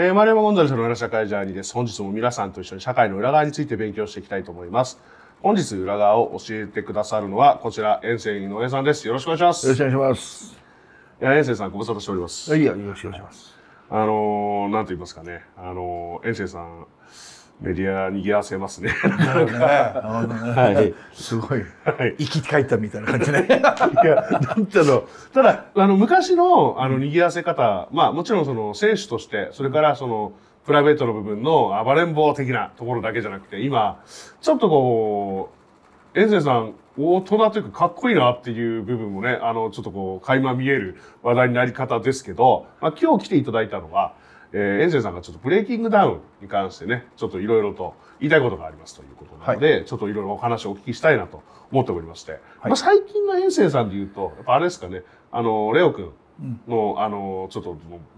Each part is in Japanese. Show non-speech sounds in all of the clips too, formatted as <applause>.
えー、丸山ゴンザレスの裏社会ジャーニーです。本日も皆さんと一緒に社会の裏側について勉強していきたいと思います。本日裏側を教えてくださるのは、こちら、遠征井上さんです。よろしくお願いします。よろしくお願いします。いや、遠征さん、ご無沙汰しております。いや、よろしくお願いします。あのー、なんと言いますかね。あのー、遠征さん、メディアにぎわせますね。なるほどね。はい、すごい。はい、生き返ったみたいな感じね。いや、なんての、ただ、あの、昔の、あの、にぎわせ方、まあ、もちろんその、選手として、それからその、プライベートの部分の暴れん坊的なところだけじゃなくて、今、ちょっとこう、エンゼルさん、大人というかかっこいいなっていう部分もね、あの、ちょっとこう、垣間見える話題になり方ですけど、まあ、今日来ていただいたのは、えー、エンジェルさんがちょっとブレイキングダウンに関してね、ちょっといろいろと言いたいことがありますということなので、はい、ちょっといろいろお話をお聞きしたいなと思っておりまして、はい、まあ、最近のエンジェルさんで言うと、やっぱあれですかね、あの、レオ君の、うん、あの、ちょっと、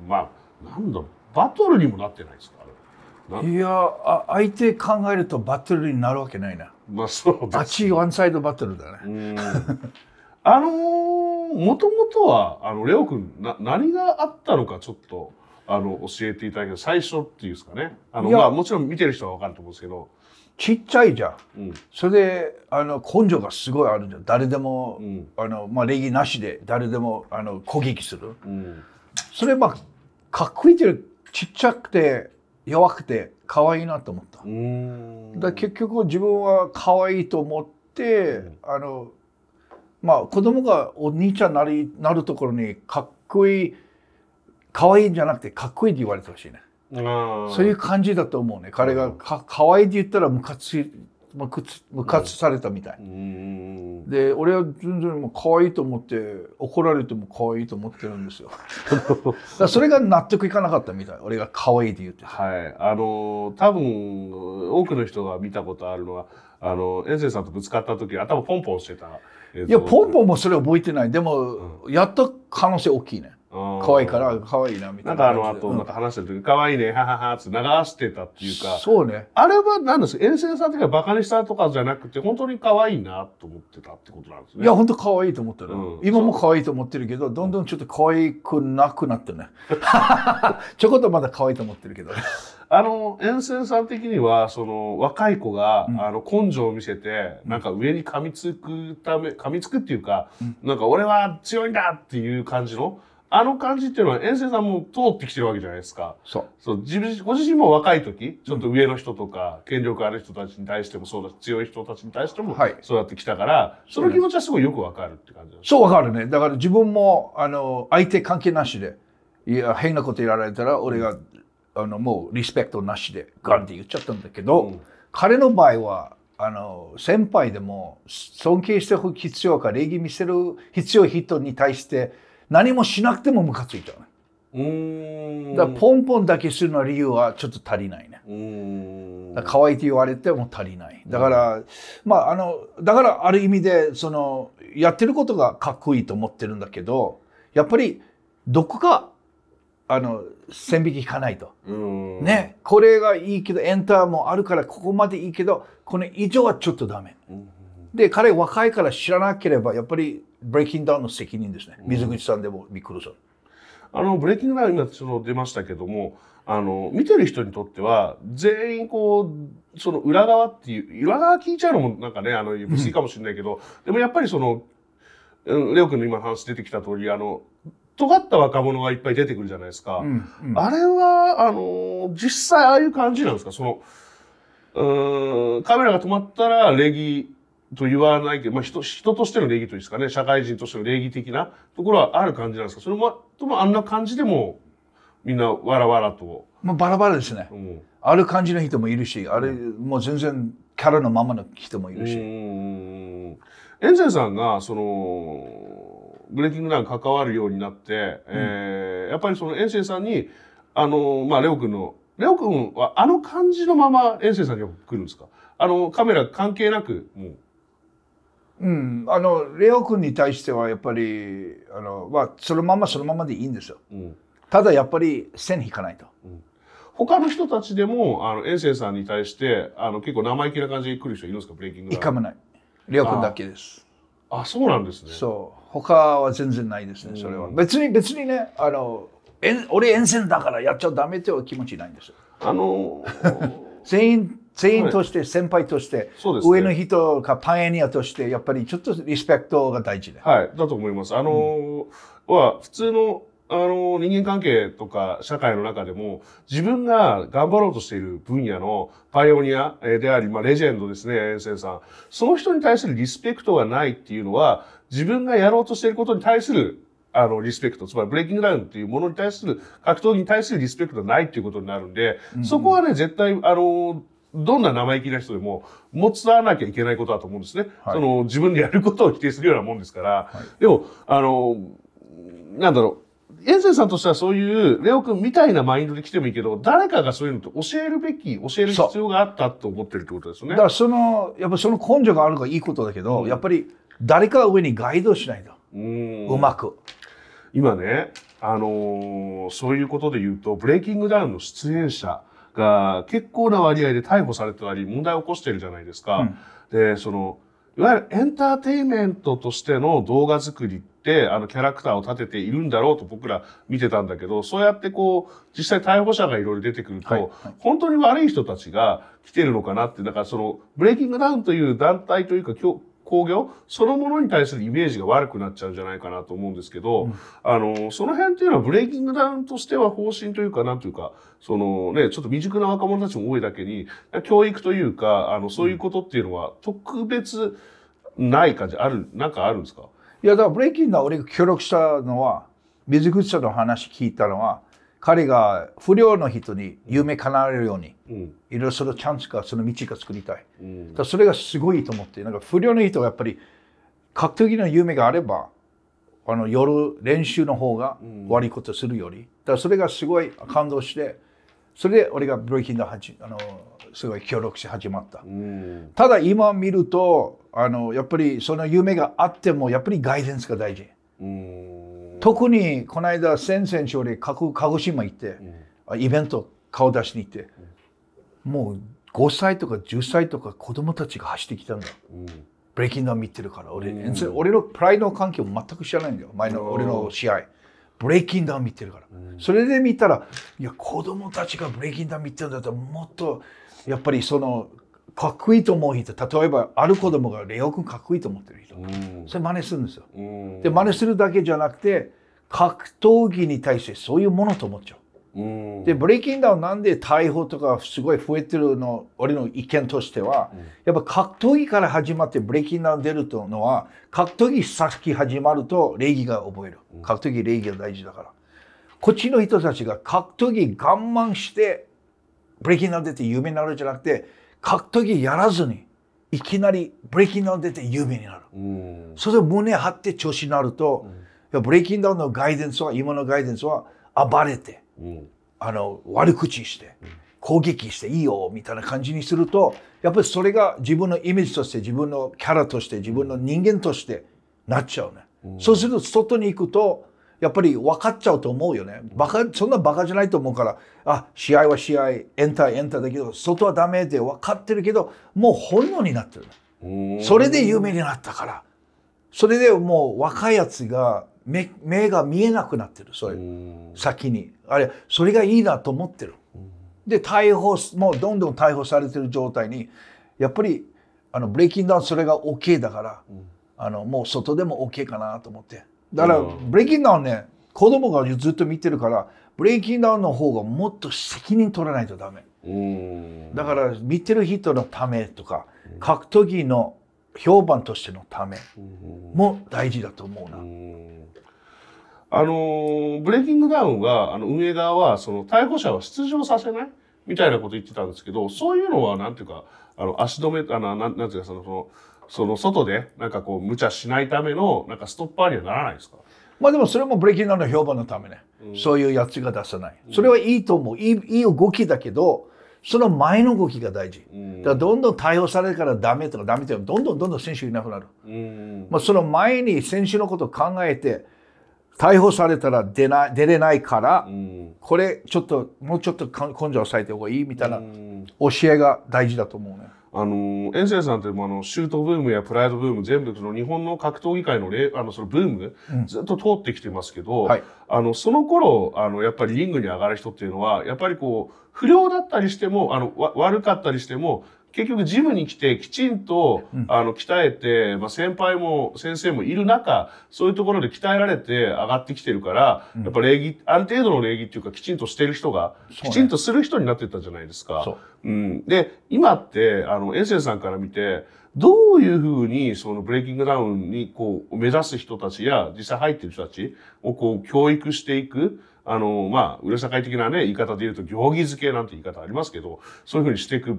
まあ、なんだろう、バトルにもなってないですかいやあ相手考えるとバトルになるわけないな。まあそうです、ね。あワンサイドバトルだね。あのー、もともとは、あの、レオ君、な、何があったのかちょっとあの、教えていただけ最初っていうんですかね。あの、まあ、もちろん見てる人はわかると思うんですけど。ちっちゃいじゃん。うん、それで、あの、根性がすごいあるじゃん。誰でも、うん、あの、まあ、礼儀なしで、誰でも、あの、攻撃する。うん、それ、まあ、かっこいいっていうちっちゃくて、弱くて、可愛いなと思った。だ結局、自分は可愛いと思って、あの、まあ、子供がお兄ちゃんなり、なるところに、かっこいい、可愛いんじゃなくてかっこいいって言われてほしいね。そういう感じだと思うね。彼がか可愛いって言ったらムカつむかつむかつされたみたい、で俺は全然もう可愛いと思って怒られても可愛いと思ってるんですよ <laughs> だそれが納得いかなかったみたい俺が可愛いって言ってはいあの多分多くの人が見たことあるのはあの遠征さんとぶつかった時頭ポンポンしてたいやポンポンもそれ覚えてないでも、うん、やった可能性大きいね可愛いから可愛いなみたいな。なんかあの後、なんか話しる時、可愛いね、ははは、つ流してたっていうか。そうね。あれは何ですか遠征さん的にはバカにしたとかじゃなくて、本当に可愛いなと思ってたってことなんですね。いや、本当可愛いと思ったる。今も可愛いと思ってるけど、どんどんちょっと可愛くなくなってね。<laughs> ちょこっとまだ可愛いと思ってるけど。あの、遠征さん的には、その、若い子が、あの、根性を見せて、なんか上に噛みつくため、噛みつくっていうか、なんか俺は強いんだっていう感じの、あの感じっていうのは、遠征さんも通ってきてるわけじゃないですか。そう。そう、自分、ご自身も若い時、ちょっと上の人とか、権力ある人たちに対してもそうだ強い人たちに対しても、はい。そうやってきたから、その気持ちはすごいよくわかるって感じそうわかるね。だから自分も、あの、相手関係なしで、いや、変なことやられたら、俺が、あの、もう、リスペクトなしで、ガンって言っちゃったんだけど、うん、彼の場合は、あの、先輩でも、尊敬しておく必要か、礼儀見せる必要人に対して、何もしなくてもムカついちゃうね。うんだからポンポンだけするの理由はちょっと足りないね。うんだ可愛いって言われても足りない。だから、まああの、だからある意味で、その、やってることがかっこいいと思ってるんだけど、やっぱり、どこか、あの、線引き引かないと。ね。これがいいけど、エンターもあるから、ここまでいいけど、この以上はちょっとダメ。で、彼若いから知らなければ、やっぱりブレイキングダウンの責任ですね水口さんでもビックルさん。あのブレイキングダウン今その出ましたけどもあの見てる人にとっては全員こうその裏側っていう裏側聞いちゃうのもなんかねあの不思議かもしれないけど、でもやっぱりそのレオ君の今話出てきた通りあの尖った若者がいっぱい出てくるじゃないですか、うんうん、あれはあの実際ああいう感じなんですかそのうんカメラが止まったら礼儀と言わないけど、まあ人、人としての礼儀というんですかね、社会人としての礼儀的なところはある感じなんですかそれも、ともあんな感じでも、みんなわらわらと。まあ、バラバラですね。うん、ある感じの人もいるし、あれ、もう全然キャラのままの人もいるし。エンゼルさんが、その、ブレイキングダウン関わるようになって、うん、えー、やっぱりそのエンゼルさんに、あの、まあ、レオ君の、レオ君はあの感じのままエンゼルさんに来るんですかあの、カメラ関係なく、もう。うん、あのレオ君に対してはやっぱりあの、まあ、そのままそのままでいいんですよ、うん、ただやっぱり線引かないと、うん、他の人たちでもあの遠征さんに対してあの結構生意気な感じで来る人いるんですかブレイキングダウンないレオ君だけですあそうなんですねそう他は全然ないですねそれは、うん、別に別にねあのえ俺沿線だからやっちゃダメっいう気持ちないんですよあの <laughs> 全員全員として、先輩として、上の人がパンエニアとして、やっぱりちょっとリスペクトが大事で。はい、だと思います。あのー、は、うん、普通の、あの、人間関係とか社会の中でも、自分が頑張ろうとしている分野のパイオニアであり、まあ、レジェンドですね、遠征さん。その人に対するリスペクトがないっていうのは、自分がやろうとしていることに対する、あの、リスペクト、つまりブレイキングダウンっていうものに対する、格闘技に対するリスペクトがないっていうことになるんで、うん、そこはね、絶対、あの、どんな生意気な人でも持つわなきゃいけないことだと思うんですね。はい、その自分でやることを否定するようなもんですから。はい、でも、あの、なんだろう。エンゼルさんとしてはそういう、レオ君みたいなマインドで来てもいいけど、誰かがそういうのと教えるべき、教える必要があったと思ってるってことですよね。だからその、やっぱその根性があるのがいいことだけど、うん、やっぱり誰か上にガイドしないと。うまく。今ね、あのー、そういうことで言うと、ブレイキングダウンの出演者、が結構な割合で逮捕されてたり問題を起こしてるじゃないですか。うん、で、その、いわゆるエンターテイメントとしての動画作りって、あの、キャラクターを立てているんだろうと僕ら見てたんだけど、そうやってこう、実際逮捕者がいろいろ出てくると、はいはい、本当に悪い人たちが来てるのかなって、だからその、ブレイキングダウンという団体というか、工業そのものに対するイメージが悪くなっちゃうんじゃないかなと思うんですけど、うん、あの、その辺っていうのはブレイキングダウンとしては方針というか、なんというか、そのね、ちょっと未熟な若者たちも多いだけに、教育というか、あの、そういうことっていうのは特別ない感じ、ある、なんかあるんですかいや、だからブレイキン俺が協力したのは、口さんの話聞いたのは、彼が不良の人に夢叶えるように、いろいろそのチャンスかその道が作りたい、うん、だそれがすごいと思ってなんか不良の人はやっぱり格闘技の夢があればあの夜練習の方が悪いことするより、だそれがすごい感動してそれで俺がブレイキンのあのすごい協力し始まった、うん、ただ今見るとあのやっぱりその夢があってもやっぱりガイデンスが大事、うん特にこの間先々週で鹿児島行って、うん、イベント顔出しに行って、うん、もう5歳とか10歳とか子供たちが走ってきたんだ、うん、ブレイキンダウン見てるから俺,、俺のプライド関係を全く知らないんだよ前の俺の試合。ブレイキンダウン見てるから、それで見たらいや子供たちがブレイキンダウン見てるんだったらもっとやっぱりそのかっこいいと思う人例えばある子供が「レオ君かっこいいと思ってる人」それ真似するんですよ。で真似するだけじゃなくて格闘技に対してそういうものと思っちゃう。でブレイキンダウンなんで逮捕とかすごい増えてるの俺の意見としては、やっぱ格闘技から始まってブレイキンダウン出るというのは格闘技先始まると礼儀が覚える格闘技礼儀が大事だから。こっちの人たちが格闘技我慢してブレイキンダウン出て有名になるんじゃなくて格闘技やらずに、いきなりブレイキンダウン出て有名になる。それで胸張って調子になると、うん、ブレイキンダウンのガイデンスは、今のガイデンスは暴れて、うん、あの、悪口して、攻撃していいよ、みたいな感じにすると、やっぱりそれが自分のイメージとして、自分のキャラとして、自分の人間としてなっちゃうね。うん、そうすると外に行くと、やっぱり分かっちゃうと思うよね。バカ、そんなバカじゃないと思うから、あ、試合は試合、エンターエンターだけど、外はダメって分かってるけど、もう本能になってる。それで有名になったから。それでもう若いやつが目、目が見えなくなってる、それ。先に。あれ、それがいいなと思ってる。で、逮捕、もうどんどん逮捕されてる状態に、やっぱり、あの、ブレイキンダウンそれが OK だから、あの、もう外でも OK かなと思って。だから、ブレイキンダウンね、子供がずっと見てるから、ブレイキンダウンの方がもっと責任取らないとダメ。だから、見てる人のためとか、格闘技の評判としてのためも大事だと思うな。あのブレイキングダウンはあの運営側はその逮捕者は出場させないみたいなこと言ってたんですけどそういうのはなんていうかあの足止めあのなんなんていうかそのそのその外でなんかこう無茶しないためのなんかストッパーにはならないですかまあでもそれもブレイキンダの評判のためね、うん、そういうやつが出さない。それはいいと思う。いいいい動きだけど、その前の動きが大事。だからどんどん逮捕されるからダメとかダメとか、どんどんどんどん選手いなくなる。まあ、その前に選手のことを考えて、逮捕されたら出ない出れないから、これちょっともうちょっと根性を抑えた方がいいみたいな教えが大事だと思うね。あの、エンさんってもあの、シュートブームやプライドブーム、全部その日本の格闘技界の例、あの、そのブーム、うん、ずっと通ってきてますけど、はい、あの、その頃、あの、やっぱりリングに上がる人っていうのは、やっぱりこう、不良だったりしても、あの、悪かったりしても、結局ジムに来てきちんと、あの鍛えて、まあ、先輩も先生もいる中そういうところで鍛えられて上がってきてるから、やっぱ礼儀ある程度の礼儀っていうかきちんとしてる人が、きちんとする人になってったじゃないですか。う,、ん、で今ってあのエセさんから見てどういうふうにそのブレイキングダウンにこう目指す人たちや実際入ってる人たちをこう教育していく。あの、まあ、裏社会的なね、言い方で言うと、行儀付けなんて言い方ありますけど、そういうふうにしていく、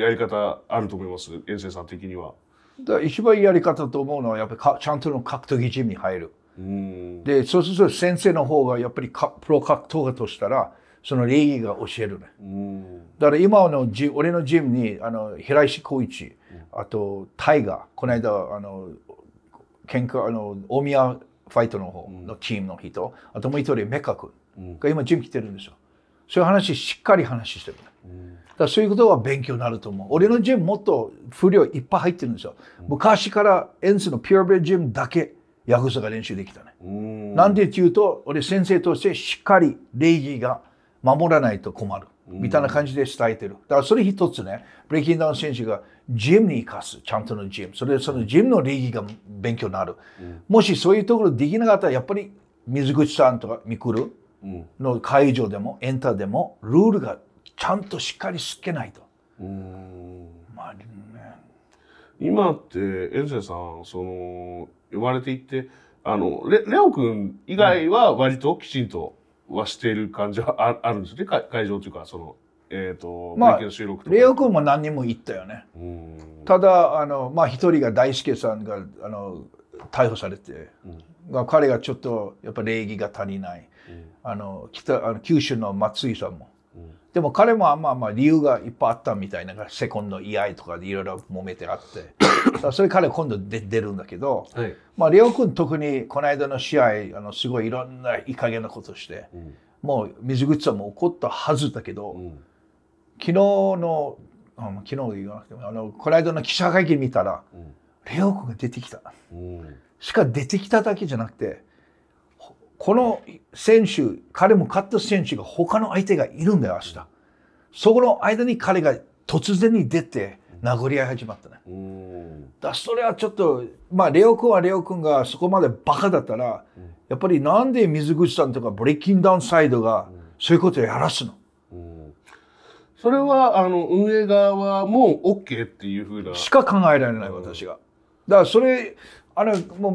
やり方あると思います、遠征さん的には。だ一番いいやり方と思うのは、やっぱりちゃんとの格闘技ジムに入る。で、そうすると先生の方がやっぱりかプロ格闘家としたら、その礼儀が教えるね。だから今のジ俺のジムに、あの、平石浩一、あと、タイガー、この間、あの、喧嘩、あの、大宮ファイトの方のチームの人、あともう一人メカ君が今ジム来てるんですよ。そういう話しっかり話してる。だそういうことは勉強になると思う。俺のジムもっと不良いっぱい入ってるんですよ。昔からエンスのピュアベルジムだけヤクザが練習できたね。なんでっていうと、俺先生としてしっかり礼儀が守らないと困る。みたいな感じで伝えてる。だからそれ一つね、ブレイキンダウン選手がジムに生かす、ちゃんとのジム。それでそのジムの礼儀が勉強になる。うん、もしそういうところできなかったら、やっぱり水口さんとかミクルの会場でも、エンターでも、ルールがちゃんとしっかりつけないと。うんまあね、今って、エ征セさん、その、言われていって、あのレレオ君以外は割ときちんと、うんはしている感じはああるんですね会会場というかそのえーとまあ、収録レオ君も何人も行ったよねただあの、まあ、一人が大輔さんがあの逮捕されて、うん、彼がちょっとやっぱ礼儀が足りない、うん、あの北あの九州の松井さんも、うん、でも彼もまあまあ理由がいっぱいあったみたいなセコンド居合とかでいろいろ揉めてあって <laughs> それ彼今度で出るんだけど、はい、まあ、レオ君特にこの間の試合あのすごいいろんないい加減なことして、うん、もう水口さんも怒ったはずだけど、うん、昨日の昨日言わなくてもあのこの間の記者会見見たら、うん、レオ君が出てきた、しか出てきただけじゃなくてこの選手彼も勝った選手が他の相手がいるんだよ明日、そこの間に彼が突然に出て殴り合い始まったね。だそれはちょっとまあレオ君はレオ君がそこまでバカだったら、うん、やっぱりなんで水口さんとかブレイキンダウンサイドがそういうことをやらすの、うん、それはあの運営側も OK っていうふうな。しか考えられない私が。だからそれあれもう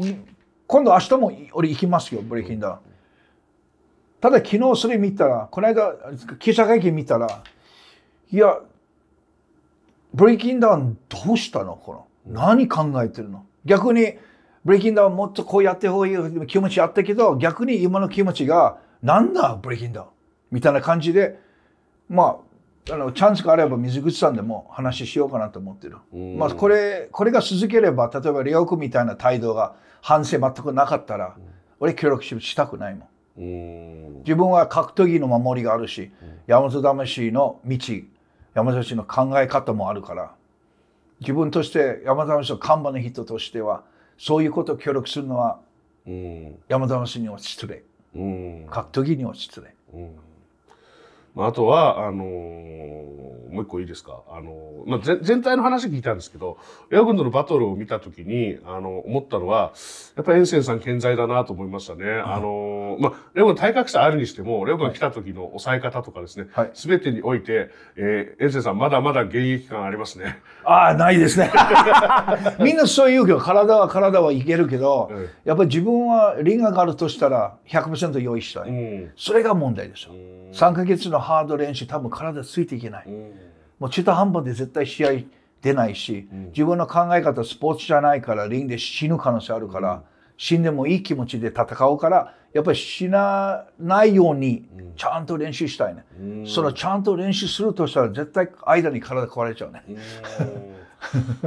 今度明日も俺行きますよブレイキンダウン。ただ昨日それ見たらこの間記者会見見たらいやブレイキンダウンどうしたのこの何考えてるの逆にブレイキンダウンもっとこうやってほういい気持ちあったけど逆に今の気持ちがなんだブレイキンダウンみたいな感じでまああのチャンスがあれば水口さんでも話しようかなと思ってる、まあ、これこれが続ければ例えばリオ君みたいな態度が反省全くなかったら、俺協力したくないもん自分は格闘技の守りがあるし、山本魂の道山田氏の考え方もあるから自分として山田氏の看板の人としてはそういうことを協力するのは山田氏には失礼、書く時には失礼。まあ、あとは、あのー、もう一個いいですか。あのー、まあ、全体の話聞いたんですけど、エア軍とのバトルを見たときに、あの、思ったのは、やっぱりエンセンさん健在だなと思いましたね。あのー、まあ、レオ軍体格差あるにしても、レオ君来た時の抑え方とかですね、す、べ、てにおいて、えー、エンセンさんまだまだ現役感ありますね。ああ、ないですね。<laughs> みんなそう言うけど、体は体はいけるけど、うん、やっぱり自分はリンガがあるとしたら100%用意したい。うん、それが問題ですよ。3ヶ月のハード練習多分体ついていけない、うん、もう中途半端で絶対試合出ないし、うん、自分の考え方スポーツじゃないからリンで死ぬ可能性あるから、死んでもいい気持ちで戦うからやっぱり死なないようにちゃんと練習したいね、そのちゃんと練習するとしたら絶対間に体壊れちゃうね。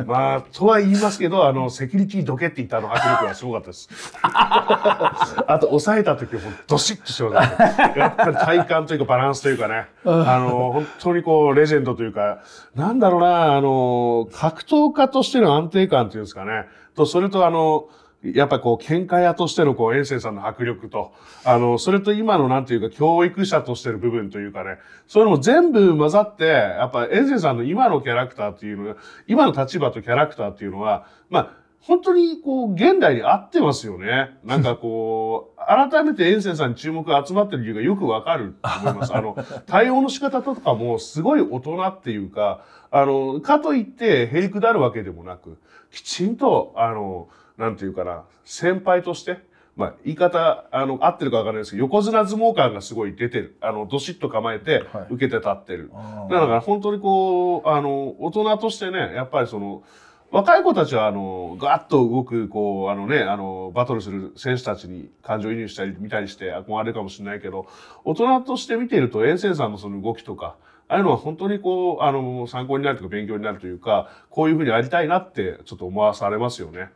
まあ、とは言いますけど、あの、セキュリティどけって言ったあの圧力はすごかったです。<laughs> あと、抑えた時もどしっとしうがない。やっぱり体感というかバランスというかね、あの、本当にこう、レジェンドというか、なんだろうな、あの、格闘家としての安定感というんですかね、と、それとあの、やっぱこう、喧嘩屋としてのこう、遠征さんの迫力と、あの、それと今のなんていうか、教育者としての部分というかね、そういうのも全部混ざって、やっぱ遠征さんの今のキャラクターっていうのが、今の立場とキャラクターっていうのは、まあ、本当にこう、現代に合ってますよね。なんかこう、<laughs> 改めて遠征さんに注目が集まってる理由がよくわかると思います。<laughs> あの、対応の仕方とかもすごい大人っていうか、あの、かといってへりくだるわけでもなく、きちんと、あの、なんていうかな、先輩として、まあ、言い方、あの、合ってるかわからないですけど、横綱相撲感がすごい出てる。あの、どしっと構えて、受けて立ってる。はい、だから本当にこう、あの、大人としてね、やっぱりその、若い子たちは、あの、ガッと動く、こう、あのね、あの、バトルする選手たちに感情移入したり、見たりして憧れるかもしれないけど、大人として見ていると、遠征さんのその動きとか、ああいうのは本当にこう、あの、参考になるというか、勉強になるというか、こういうふうにありたいなって、ちょっと思わされますよね。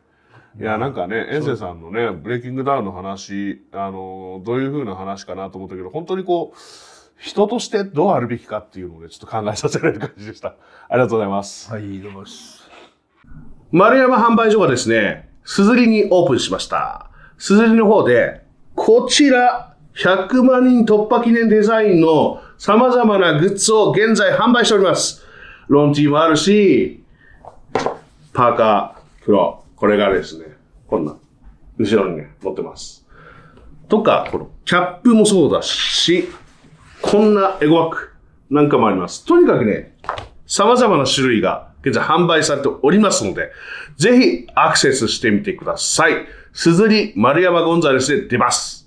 いや、なんかね、エンセさんのね、ブレイキングダウンの話、あの、どういうふうな話かなと思ったけど、本当にこう、人としてどうあるべきかっていうので、ちょっと考えさせられる感じでした。ありがとうございます。はい、どうもです。丸山販売所がですね、すずりにオープンしました。すずりの方で、こちら、100万人突破記念デザインの様々なグッズを現在販売しております。ロンティーもあるし、パーカー、フロー、これがですね、こんな、後ろにね、持ってます。とか、このキャップもそうだし、こんなエゴワックなんかもあります。とにかくね、様々な種類が現在販売されておりますので、ぜひアクセスしてみてください。鈴木丸山ゴンザレスで出ます。